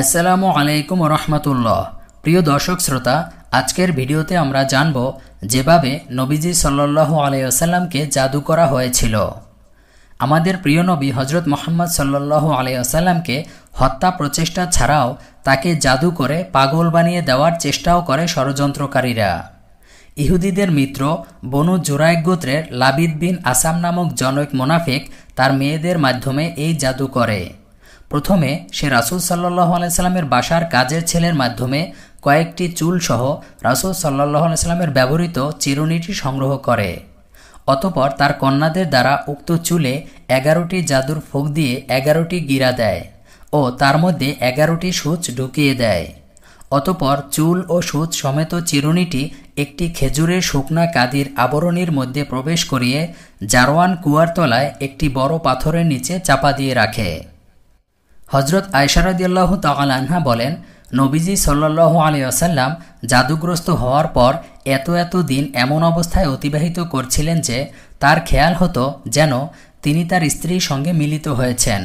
আসসালামু আলাইকুম রহমতুল্লাহ প্রিয় দর্শক শ্রোতা আজকের ভিডিওতে আমরা জানব যেভাবে নবীজি সাল্লু আলাইসাল্লামকে জাদু করা হয়েছিল আমাদের প্রিয় নবী হজরত মোহাম্মদ সাল্লু আলাইসাল্লামকে হত্যা প্রচেষ্টা ছাড়াও তাকে জাদু করে পাগল বানিয়ে দেওয়ার চেষ্টাও করে ষড়যন্ত্রকারীরা ইহুদিদের মিত্র বনু জোরাইক গোত্রের লাবিদ বিন আসাম নামক জনৈক মোনাফিক তার মেয়েদের মাধ্যমে এই জাদু করে প্রথমে সে রাসুল সাল্লাহ আলাইস্লামের বাসার কাজের ছেলের মাধ্যমে কয়েকটি চুল সহ রাসুল সাল্লাহ আলাইস্লামের ব্যবহৃত চিরুনিটি সংগ্রহ করে অতপর তার কন্যাদের দ্বারা উক্ত চুলে এগারোটি জাদুর ফোঁক দিয়ে এগারোটি গিরা দেয় ও তার মধ্যে এগারোটি সূচ ঢুকিয়ে দেয় অতপর চুল ও সুচ সমেত চিরুনিটি একটি খেজুরের শুকনা কাদির আবরণীর মধ্যে প্রবেশ করিয়ে জারোয়ান কুয়ার তলায় একটি বড় পাথরের নিচে চাপা দিয়ে রাখে হজরত আয়সারদিয়াল্লাহ তাল আনহা বলেন নবীজি সাল্লাহ আসাল্লাম জাদুগ্রস্ত হওয়ার পর এত এত দিন এমন অবস্থায় অতিবাহিত করছিলেন যে তার খেয়াল হতো যেন তিনি তার স্ত্রীর সঙ্গে মিলিত হয়েছেন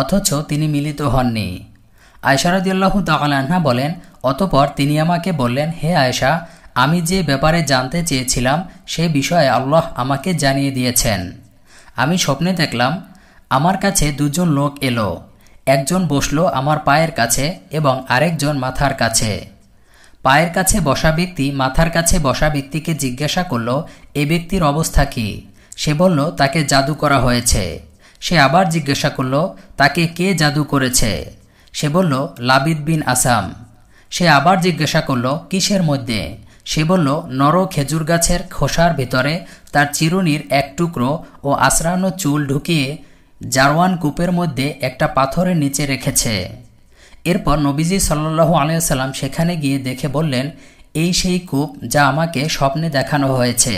অথচ তিনি মিলিত হননি আয়সারদিয়াল্লাহ তাল আনহা বলেন অতপর তিনি আমাকে বললেন হে আয়েশা আমি যে ব্যাপারে জানতে চেয়েছিলাম সে বিষয়ে আল্লাহ আমাকে জানিয়ে দিয়েছেন আমি স্বপ্নে দেখলাম আমার কাছে দুজন লোক এলো একজন বসলো আমার পায়ের কাছে এবং আরেকজন মাথার কাছে পায়ের কাছে বসা ব্যক্তি মাথার কাছে বসা ব্যক্তিকে জিজ্ঞাসা করল এ ব্যক্তির অবস্থা কি সে বলল তাকে জাদু করা হয়েছে সে আবার জিজ্ঞাসা করল তাকে কে জাদু করেছে সে বলল লাবিদ বিন আসাম সে আবার জিজ্ঞাসা করল কিসের মধ্যে সে বলল নর খেজুর গাছের খোসার ভিতরে তার চিরুনির এক টুকরো ও আশ্রানো চুল ঢুকিয়ে জারওয়ান কূপের মধ্যে একটা পাথরের নিচে রেখেছে এরপর নবীজি সাল্লু আলিয়াল্লাম সেখানে গিয়ে দেখে বললেন এই সেই কূপ যা আমাকে স্বপ্নে দেখানো হয়েছে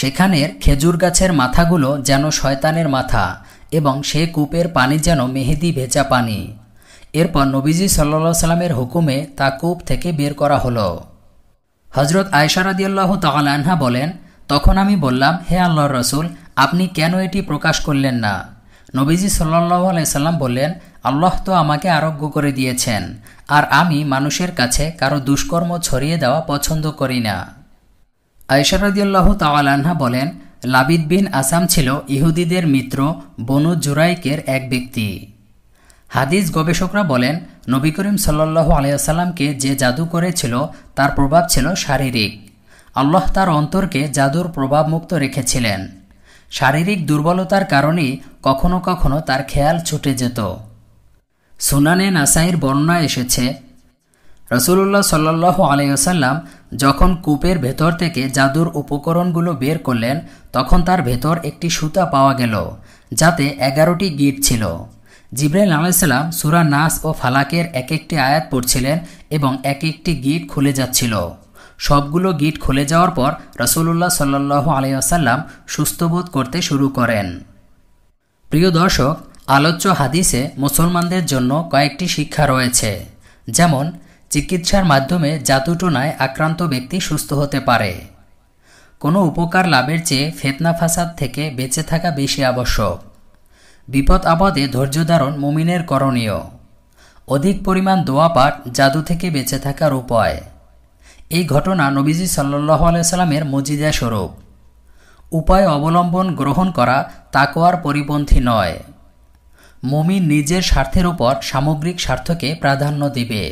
সেখানের খেজুর গাছের মাথাগুলো যেন শয়তানের মাথা এবং সে কূপের পানি যেন মেহেদি ভেজা পানি এরপর নবীজি সাল্লা সাল্লামের হুকুমে তা কূপ থেকে বের করা হলো হজরত আয়সারাদিয়াল্লাহ আনহা বলেন তখন আমি বললাম হে আল্লাহর রসুল আপনি কেন এটি প্রকাশ করলেন না নবীজি সাল্লাহ আলাইসাল্লাম বললেন আল্লাহ তো আমাকে আরোগ্য করে দিয়েছেন আর আমি মানুষের কাছে কারো দুষ্কর্ম ছড়িয়ে দেওয়া পছন্দ করি না আয়সারদুল্লাহ তাওয়ালাহা বলেন লাবিদ বিন আসাম ছিল ইহুদিদের মিত্র বনু জুরাইকের এক ব্যক্তি হাদিস গবেষকরা বলেন নবী করিম সাল্লাহ আলাইসাল্লামকে যে জাদু করেছিল তার প্রভাব ছিল শারীরিক আল্লাহ তার অন্তরকে জাদুর প্রভাবমুক্ত রেখেছিলেন শারীরিক দুর্বলতার কারণে কখনো কখনো তার খেয়াল ছুটে যেত সুনানে নাসাইর বর্ণনা এসেছে রসুল্লাহ সাল্লাহ আলাইসাল্লাম যখন কূপের ভেতর থেকে জাদুর উপকরণগুলো বের করলেন তখন তার ভেতর একটি সুতা পাওয়া গেল যাতে এগারোটি গিট ছিল জিব্রাইল আলাইসাল্লাম সুরা নাস ও ফালাকের এক একটি আয়াত পড়ছিলেন এবং এক একটি গিট খুলে যাচ্ছিল সবগুলো গিট খুলে যাওয়ার পর রসুল্লাহ সাল্লু আলিয়াসাল্লাম সুস্থবোধ করতে শুরু করেন প্রিয় দর্শক আলোচ্য হাদিসে মুসলমানদের জন্য কয়েকটি শিক্ষা রয়েছে যেমন চিকিৎসার মাধ্যমে জাতুটনায় আক্রান্ত ব্যক্তি সুস্থ হতে পারে কোনো উপকার লাভের চেয়ে ফেতনা ফাসাদ থেকে বেঁচে থাকা বেশি আবশ্যক বিপদ আপদে ধৈর্য ধারণ মুমিনের করণীয় অধিক পরিমাণ দোয়া পাঠ জাদু থেকে বেঁচে থাকার উপায় এই ঘটনা নবীজি সাল্লাহ আলাইস্লামের মজিদা স্বরূপ উপায় অবলম্বন গ্রহণ করা তাকোয়ার পরিপন্থী নয় মমি নিজের স্বার্থের উপর সামগ্রিক স্বার্থকে প্রাধান্য দিবে